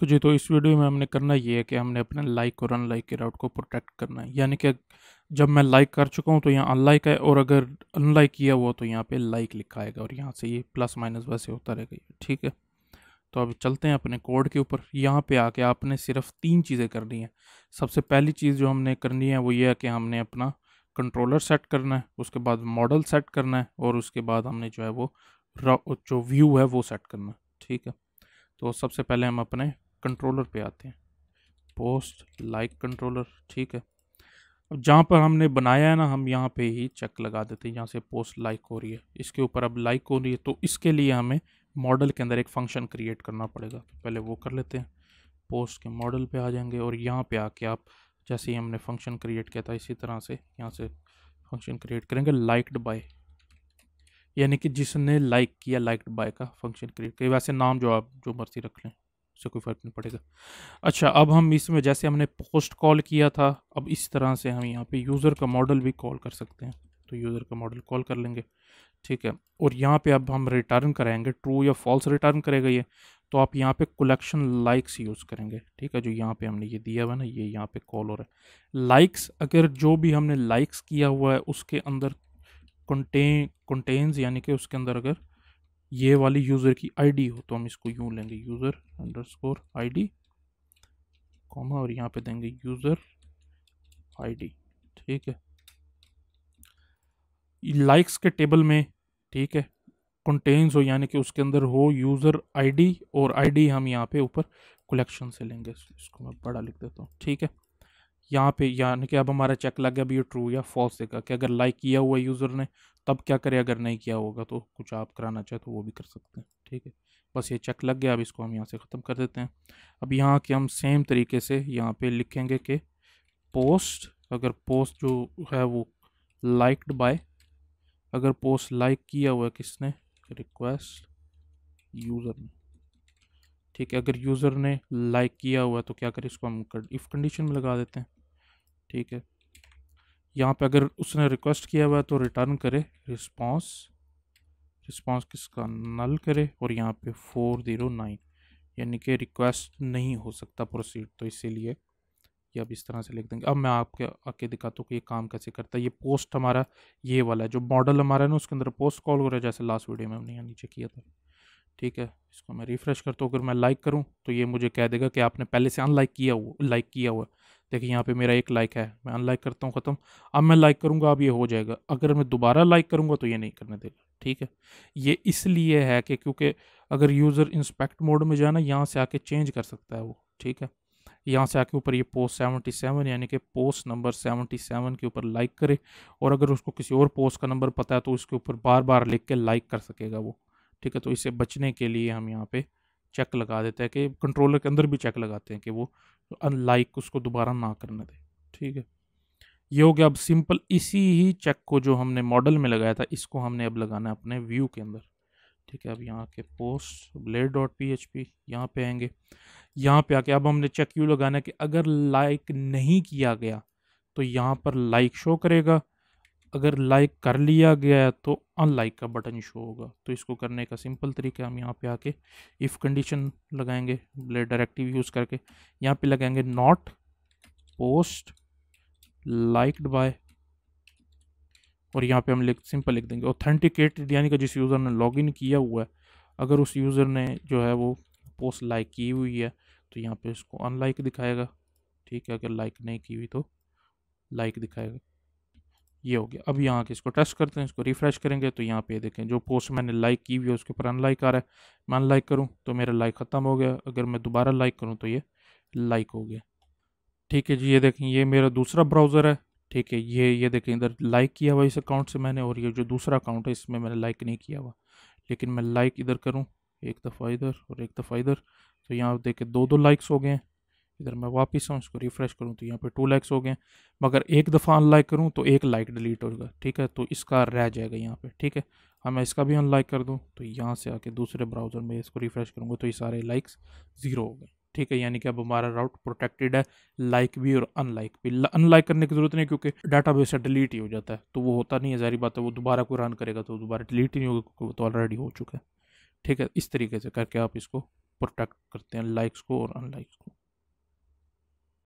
तो जी तो इस वीडियो में हमने करना ये है कि हमने अपने लाइक और अनलाइक के राउट को प्रोटेक्ट करना है यानी कि जब मैं लाइक कर चुका हूँ तो यहाँ अनलाइक है और अगर अनलाइक किया हुआ तो यहाँ पे लाइक लिखा आएगा और यहाँ से ये प्लस माइनस वैसे होता रहेगा ठीक है तो अब चलते हैं अपने कोड के ऊपर यहाँ पे आके आपने सिर्फ तीन चीज़ें करनी है सबसे पहली चीज़ जो हमने करनी है वो ये है कि हमने अपना कंट्रोलर सेट करना है उसके बाद मॉडल सेट करना है और उसके बाद हमने जो है वो जो व्यू है वो सेट करना है ठीक है तो सबसे पहले हम अपने कंट्रोलर पे आते हैं पोस्ट लाइक कंट्रोलर ठीक है अब जहाँ पर हमने बनाया है ना हम यहाँ पे ही चेक लगा देते हैं यहाँ से पोस्ट लाइक हो रही है इसके ऊपर अब लाइक हो रही है तो इसके लिए हमें मॉडल के अंदर एक फंक्शन क्रिएट करना पड़ेगा तो पहले वो कर लेते हैं पोस्ट के मॉडल पे आ जाएंगे और यहाँ पे आके आप जैसे ही हमने फंक्शन क्रिएट किया था इसी तरह से यहाँ से फंक्शन क्रिएट करेंगे लाइक्ड बाय यानी कि जिसने लाइक किया लाइकड बाय का फंक्शन क्रिएट किया वैसे नाम जो आप जो मर्जी रख लें उससे कोई फ़र्क नहीं पड़ेगा अच्छा अब हम इसमें जैसे हमने पोस्ट कॉल किया था अब इस तरह से हम यहाँ पे यूज़र का मॉडल भी कॉल कर सकते हैं तो यूज़र का मॉडल कॉल कर लेंगे ठीक है और यहाँ पे अब हम रिटर्न कराएंगे ट्रू या फॉल्स रिटर्न करेगा ये तो आप यहाँ पे कलेक्शन लाइक्स यूज़ करेंगे ठीक है जो यहाँ पे हमने ये दिया हुआ ना ये यहाँ पे कॉल हो रहा है लाइक्स अगर जो भी हमने लाइक्स किया हुआ है उसके अंदर कंटेन कंटेन्स यानी कि उसके अंदर अगर ये वाली यूज़र की आईडी हो तो हम इसको यूँ लेंगे user underscore I comma और यहाँ पे देंगे यूज़र आईडी ठीक है लाइक्स के टेबल में ठीक है कंटेन्स हो यानी कि उसके अंदर हो यूज़र आईडी और आईडी हम यहाँ पे ऊपर कलेक्शन से लेंगे इसको मैं बड़ा लिख देता हूँ ठीक है यहाँ पे यानी कि अब हमारा चेक लग गया भी ये ट्रू या फॉल्स देगा कि अगर लाइक किया हुआ यूज़र ने तब क्या करें अगर नहीं किया होगा तो कुछ आप कराना चाहे तो वो भी कर सकते हैं ठीक है बस ये चेक लग गया अब इसको हम यहाँ से ख़त्म कर देते हैं अब यहाँ के हम सेम तरीके से यहाँ पे लिखेंगे कि पोस्ट अगर पोस्ट जो है वो लाइकड बाय अगर पोस्ट लाइक किया हुआ किसने रिक्वेस्ट यूज़र ने ठीक है अगर यूज़र ने लाइक किया हुआ है तो क्या करें इसको हम कर, इफ़ कंडीशन में लगा देते हैं ठीक है यहाँ पे अगर उसने रिक्वेस्ट किया हुआ है तो रिटर्न करे रिस्पॉन्स रिस्पॉन्स किसका नल करे और यहाँ पे फोर ज़ीरो नाइन यानी कि रिक्वेस्ट नहीं हो सकता प्रोसीड तो इसीलिए ये अब इस तरह से लिख देंगे अब मैं आपके आके दिखाता हूँ कि ये काम कैसे करता है ये पोस्ट हमारा ये वाला है जो मॉडल हमारा है ना उसके अंदर पोस्ट कॉल हो रहा है जैसे लास्ट वीडियो में हमने यहाँ नीचे किया था ठीक है इसको मैं रिफ़्रेश करता हूँ अगर मैं लाइक करूँ तो ये मुझे कह देगा कि आपने पहले से अनलाइक किया हुआ लाइक किया हुआ है देखिए यहाँ पे मेरा एक लाइक है मैं अनलाइक करता हूँ ख़त्म अब मैं लाइक करूँगा अब ये हो जाएगा अगर मैं दोबारा लाइक करूँगा तो ये नहीं करने देगा ठीक है ये इसलिए है कि क्योंकि अगर यूज़र इंस्पेक्ट मोड में जाना यहाँ से आके चेंज कर सकता है वो ठीक है यहाँ से आके ऊपर ये पोस्ट सेवेंटी सेवन यानी कि पोस्ट नंबर सेवेंटी सेवन के ऊपर लाइक करे और अगर उसको किसी और पोस्ट का नंबर पता है तो उसके ऊपर बार बार लिख के लाइक कर सकेगा वो ठीक है तो इसे बचने के लिए हम यहाँ पे चेक लगा देते हैं कि कंट्रोलर के अंदर भी चेक लगाते हैं कि वो अनलाइक उसको दोबारा ना करने दें ठीक है ये हो गया अब सिंपल इसी ही चेक को जो हमने मॉडल में लगाया था इसको हमने अब लगाना है अपने व्यू के अंदर ठीक है अब यहाँ के post blade dot P H P यहाँ पर आएंगे यहाँ पे आके अब हमने चेक यू लगाना है कि अगर लाइक नहीं किया गया तो यहाँ पर लाइक शो करेगा अगर लाइक कर लिया गया है तो अनलाइक का बटन शो होगा तो इसको करने का सिंपल तरीका हम यहाँ पे आके इफ़ कंडीशन लगाएंगे डायरेक्टिव यूज़ करके यहाँ पे लगाएंगे नॉट पोस्ट लाइक्ड बाय और यहाँ पे हम लिख सिंपल लिख देंगे ऑथेंटिकेटेड यानी कि जिस यूज़र ने लॉगिन किया हुआ है अगर उस यूज़र ने जो है वो पोस्ट लाइक की हुई है तो यहाँ पे इसको अनलाइक दिखाएगा ठीक है अगर लाइक नहीं की हुई तो लाइक दिखाएगा ये हो गया अब यहाँ के इसको टेस्ट करते हैं इसको रिफ्रेश करेंगे तो यहाँ पे देखें जो पोस्ट मैंने लाइक की हुई है उसके ऊपर अनलाइक आ रहा है मैं अनलाइक करूँ तो मेरा लाइक ख़त्म हो गया अगर मैं दोबारा लाइक करूँ तो ये लाइक हो गया ठीक है जी ये देखें ये मेरा दूसरा ब्राउज़र है ठीक है ये ये देखें इधर लाइक किया हुआ इस अकाउंट से मैंने और ये जो दूसरा अकाउंट है इसमें मैंने लाइक नहीं किया हुआ लेकिन मैं लाइक इधर करूँ एक दफ़ा इधर और एक दफ़ा इधर तो यहाँ देखें दो दो लाइक्स हो गए हैं इधर मैं वापस आऊँ इसको रिफ़्रेश करूँ तो यहाँ पे टू लाइक्स हो गए मगर एक दफ़ा अनलाइक करूँ तो एक लाइक डिलीट होगा ठीक है तो इसका रह जाएगा यहाँ पे ठीक है अब हाँ, मैं इसका भी अनलाइक कर दूँ तो यहाँ से आके दूसरे ब्राउज़र में इसको रिफ़्रेश करूँगा तो ये सारे लाइक्स ज़ीरो हो गए ठीक है यानी कि अब हमारा राउट प्रोटेक्टेड है लाइक भी और अनलाइक भी अनलाइक करने की ज़रूरत नहीं क्योंकि डाटा बेस डिलीट ही हो जाता है तो वो होता नहीं है जारी बात है वो दोबारा कोई रन करेगा तो दोबारा डिलीट ही नहीं होगा क्योंकि वो तो ऑलरेडी हो चुका है ठीक है इस तरीके से करके आप इसको प्रोटेक्ट करते हैं लाइक्स को और अनलाइक्स को